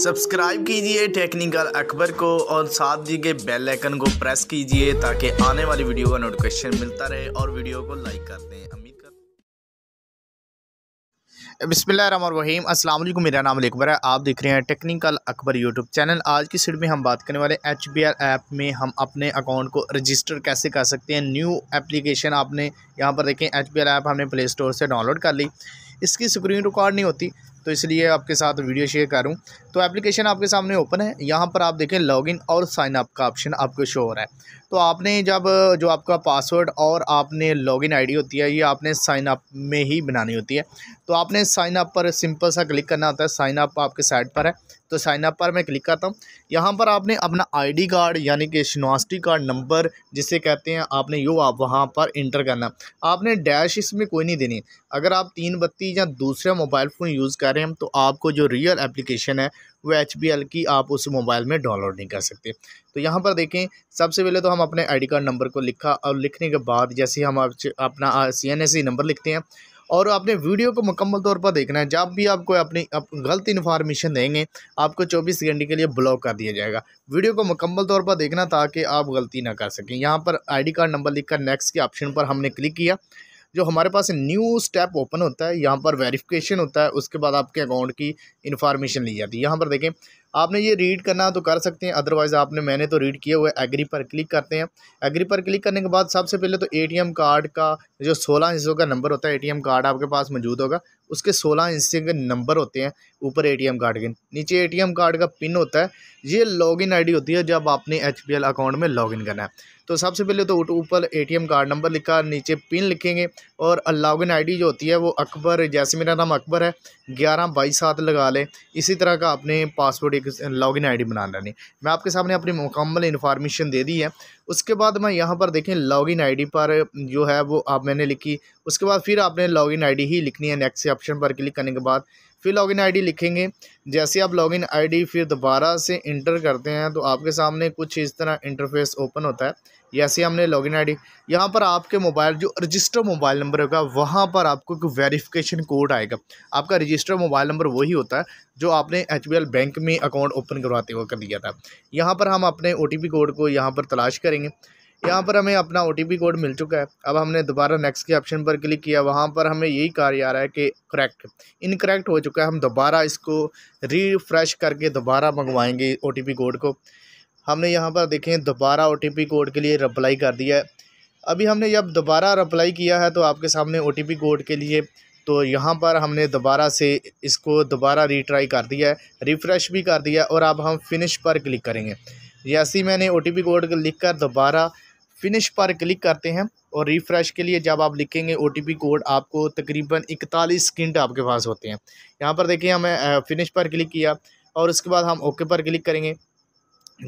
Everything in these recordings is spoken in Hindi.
सब्सक्राइब कीजिए टेक्निकल अकबर को और साथ दिए बेल आइकन को प्रेस कीजिए ताकि आने वाली वीडियो का नोटिफिकेशन मिलता रहे और वीडियो को लाइक कर दें अमीर कर अस्सलाम वालेकुम मेरा नाम अकबर है आप देख रहे हैं टेक्निकल अकबर यूट्यूब चैनल आज की सीट में हम बात करने वाले एच बी आर ऐप में हम अपने अकाउंट को रजिस्टर कैसे कर सकते हैं न्यू एप्लीकेशन आपने यहाँ पर देखें एच बी आर ऐप हमने प्ले स्टोर से डाउनलोड कर ली इसकी स्क्रीन रिकॉर्ड नहीं होती तो इसलिए आपके साथ वीडियो शेयर करूँ तो एप्लीकेशन आपके सामने ओपन है यहाँ पर आप देखें लॉगिन और साइन अप का ऑप्शन आपको शो हो रहा है तो आपने जब जो आपका पासवर्ड और आपने लॉगिन आईडी होती है ये आपने साइन अप में ही बनानी होती है तो आपने साइन अप पर सिंपल सा क्लिक करना होता है साइन अप आपके साइड पर है तो साइन अप पर मैं क्लिक करता हूँ यहाँ पर आपने अपना आईडी कार्ड यानी कि शनाख्ती कार्ड नंबर जिसे कहते हैं आपने यो आप वहाँ पर इंटर करना आपने डैश इसमें कोई नहीं देनी अगर आप तीन बत्ती या दूसरा मोबाइल फ़ोन यूज़ कर रहे हैं तो आपको जो रियल एप्लीकेशन है वो एच की आप उस मोबाइल में डाउनलोड नहीं कर सकते तो यहाँ पर देखें सबसे पहले तो हम अपने आई कार्ड नंबर को लिखा और लिखने के बाद जैसे हम अपना सी नंबर e लिखते हैं और आपने वीडियो को मुकम्मल तौर पर देखना है जब भी आपको अपनी आप गलत इन्फॉर्मेशन देंगे आपको 24 घंटे के लिए ब्लॉक कर दिया जाएगा वीडियो को मुकम्मल तौर पर देखना ताकि आप गलती ना कर सकें यहाँ पर आईडी कार्ड नंबर लिखकर नेक्स्ट के ऑप्शन पर हमने क्लिक किया जो हमारे पास न्यू स्टेप ओपन होता है यहाँ पर वेरिफिकेशन होता है उसके बाद आपके अकाउंट की इन्फॉर्मेशन ली जाती है यहाँ पर देखें आपने ये रीड करना तो कर सकते हैं अदरवाइज़ आपने मैंने तो रीड किया हुआ है एग्री पर क्लिक करते हैं एग्री पर क्लिक करने के बाद सबसे पहले तो एटीएम कार्ड का जो सोलह हिस्सों का नंबर होता है एटीएम कार्ड आपके पास मौजूद होगा उसके सोलह इंच के नंबर होते हैं ऊपर एटीएम कार्ड के नीचे एटीएम कार्ड का पिन होता है ये लॉगिन आईडी होती है जब आपने एचपीएल अकाउंट में लॉगिन करना है तो सबसे पहले तो ऊपर एटीएम कार्ड नंबर लिखा नीचे पिन लिखेंगे और लॉगिन आईडी जो होती है वो अकबर जैसे मेरा नाम अकबर है ग्यारह बाईस सात लगा लें इसी तरह का आपने पासवर्ड एक लॉगिन आईडी बना लेनी मैं आपके सामने अपनी मुकम्मल इन्फॉर्मेशन दे दी है उसके बाद मैं यहाँ पर देखें लॉगिन आईडी पर जो है वो आप मैंने लिखी उसके बाद फिर आपने लॉगिन आईडी ही लिखनी है नेक्स्ट ऑप्शन पर क्लिक करने के बाद फिर लॉगिन आईडी लिखेंगे जैसे आप लॉगिन आईडी फिर दोबारा से इंटर करते हैं तो आपके सामने कुछ इस तरह इंटरफेस ओपन होता है जैसे हमने लॉगिन आईडी यहाँ पर आपके मोबाइल जो रजिस्टर मोबाइल नंबर होगा वहाँ पर आपको एक वेरिफिकेशन कोड आएगा आपका रजिस्टर मोबाइल नंबर वही होता है जो आपने एच बैंक में अकाउंट ओपन करवाते हुए कर दिया था यहाँ पर हम अपने ओ कोड को यहाँ पर तलाश करेंगे यहाँ पर हमें अपना ओ कोड मिल चुका है अब हमने दोबारा नेक्स्ट के ऑप्शन पर क्लिक किया वहाँ पर हमें यही कार्य आ रहा है कि करेक्ट इनकरेक्ट हो चुका है हम दोबारा इसको रिफ्रेश करके दोबारा मंगवाएंगे ओ कोड को हमने यहाँ पर देखें दोबारा ओ कोड के लिए रप्लाई कर दिया है अभी हमने जब दोबारा रप्लाई किया है तो आपके सामने ओ कोड के लिए तो यहाँ पर हमने दोबारा से इसको दोबारा रीट्राई कर दिया है रिफ़्रेश भी कर दिया और अब हम फिनिश पर क्लिक करेंगे जैसे ही मैंने ओ कोड लिख कर दोबारा फिनिश पर क्लिक करते हैं और रिफ़्रेश के लिए जब आप लिखेंगे ओ कोड आपको तकरीबन इकतालीस सेकेंड आपके पास होते हैं यहाँ पर देखिए हमें फ़िनिश पर क्लिक किया और उसके बाद हम ओके पर क्लिक करेंगे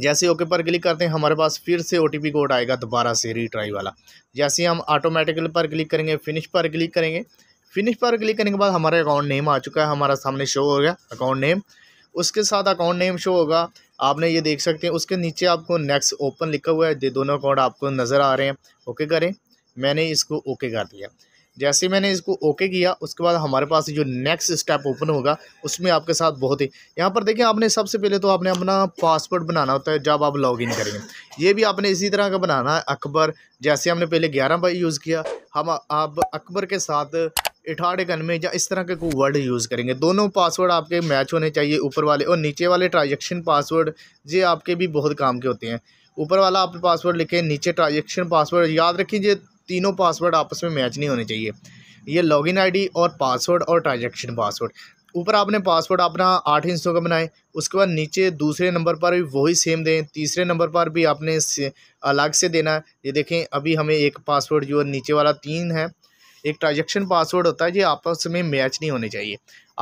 जैसे ओके पर क्लिक करते हैं हमारे पास फिर से ओ कोड आएगा दोबारा से रीट्राई वाला जैसे हम ऑटोमेटिकली पर क्लिक करेंगे फिनिश पर क्लिक करेंगे फिनिश पर क्लिक करने के बाद हमारा अकाउंट नेम आ चुका है हमारा सामने शो हो गया अकाउंट नेम उसके साथ अकाउंट नेम शो होगा आपने ये देख सकते हैं उसके नीचे आपको नेक्स्ट ओपन लिखा हुआ है ये दोनों अकाउंट आपको नज़र आ रहे हैं ओके करें मैंने इसको ओके कर दिया जैसे मैंने इसको ओके किया उसके बाद हमारे पास जो नेक्स्ट स्टेप ओपन होगा उसमें आपके साथ बहुत ही यहाँ पर देखिए आपने सबसे पहले तो आपने अपना पासवर्ड बनाना होता है जब आप लॉगिन करेंगे ये भी आपने इसी तरह का बनाना है अकबर जैसे हमने पहले ग्यारह बाई यूज़ किया हम आप अकबर के साथ इठाड़ में या इस तरह के कोई वर्ड यूज़ करेंगे दोनों पासवर्ड आपके मैच होने चाहिए ऊपर वाले और नीचे वाले ट्रांजेक्शन पासवर्ड ये आपके भी बहुत काम के होते हैं ऊपर वाला आप पासवर्ड लिखें नीचे ट्रांजेक्शन पासवर्ड याद रखिए तीनों पासवर्ड आपस में मैच नहीं होने चाहिए ये लॉगिन आईडी और पासवर्ड और ट्रांजेक्शन पासवर्ड ऊपर आपने पासवर्ड अपना आठ इंचों का बनाए उसके बाद नीचे दूसरे नंबर पर भी वही सेम दें तीसरे नंबर पर भी आपने से अलग से देना है ये देखें अभी हमें एक पासवर्ड जो नीचे वाला तीन है एक ट्रांजेक्शन पासवर्ड होता है ये आपस में मैच नहीं होने चाहिए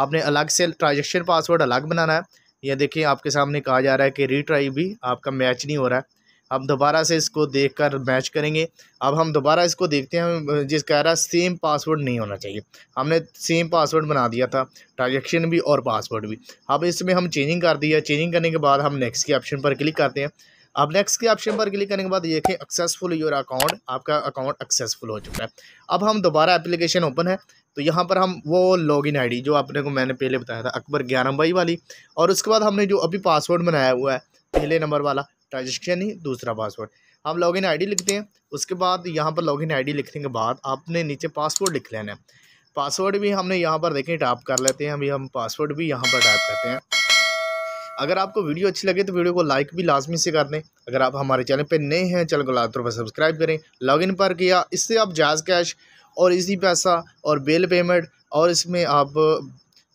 आपने अलग से ट्रांजेक्शन पासवर्ड अलग बनाना है यह देखिए आपके सामने कहा जा रहा है कि रीट्राई भी आपका मैच नहीं हो रहा है अब दोबारा से इसको देख कर मैच करेंगे अब हम दोबारा इसको देखते हैं जिस कह रहा सेम पासवर्ड नहीं होना चाहिए हमने सेम पासवर्ड बना दिया था ट्रांजेक्शन भी और पासवर्ड भी अब इसमें हम चेंजिंग कर दिया चेंजिंग करने के बाद हम नेक्स्ट के ऑप्शन पर क्लिक करते हैं अब नेक्स्ट के ऑप्शन पर क्लिक करने के बाद देखें सक्सेसफुल योर अकाउंट आपका अकाउंट एक्सेसफुल हो चुका है अब हम दोबारा एप्लीकेशन ओपन है तो यहाँ पर हम वो लॉगिन आईडी जो आपने को मैंने पहले बताया था अकबर ग्यारह बाई वाली और उसके बाद हमने जो अभी पासवर्ड बनाया हुआ है पहले नंबर वाला ट्रांजेक्शन ही दूसरा पासवर्ड आप लॉगिन आईडी लिखते हैं उसके बाद यहाँ पर लॉगिन आईडी लिखने के बाद आपने नीचे पासवर्ड लिख लेना है पासवर्ड भी हमने यहाँ पर देखें टाइप कर लेते हैं अभी हम पासवर्ड भी यहाँ पर टाइप करते हैं अगर आपको वीडियो अच्छी लगे तो वीडियो को लाइक भी लाजमी से कर दें अगर आप हमारे चैनल पर नए हैं चैनल को लातौर पर सब्सक्राइब करें लॉगिन पर किया इससे आप जायज़ कैश और इसी पैसा और बिल पेमेंट और इसमें आप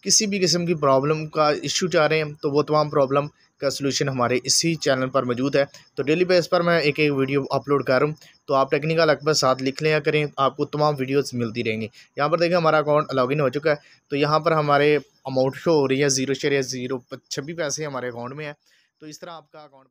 किसी भी किस्म की प्रॉब्लम का इशू चाह रहे हैं तो वो तमाम प्रॉब्लम का सलूशन हमारे इसी चैनल पर मौजूद है तो डेली बेस पर मैं एक एक वीडियो अपलोड कर रहा हूँ तो आप टेक्निकल अकबर साथ लिख लिया करें आपको तमाम वीडियोस मिलती रहेंगी यहाँ पर देखें हमारा अकाउंट लॉगिन हो चुका है तो यहाँ पर हमारे अमाउंट शो हो रही है ज़ीरो शेयर या ज़ीरो छब्बीस पैसे हमारे अकाउंट में है तो इस तरह आपका अकाउंट